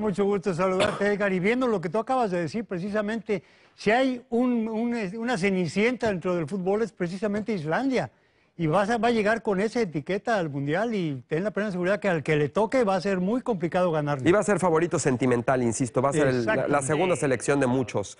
Mucho gusto saludarte, Edgar. Y viendo lo que tú acabas de decir, precisamente, si hay una cenicienta dentro del fútbol es precisamente Islandia. Y va a llegar con esa etiqueta al Mundial y ten la plena seguridad que al que le toque va a ser muy complicado ganar. Y va a ser favorito sentimental, insisto, va a ser la segunda selección de muchos.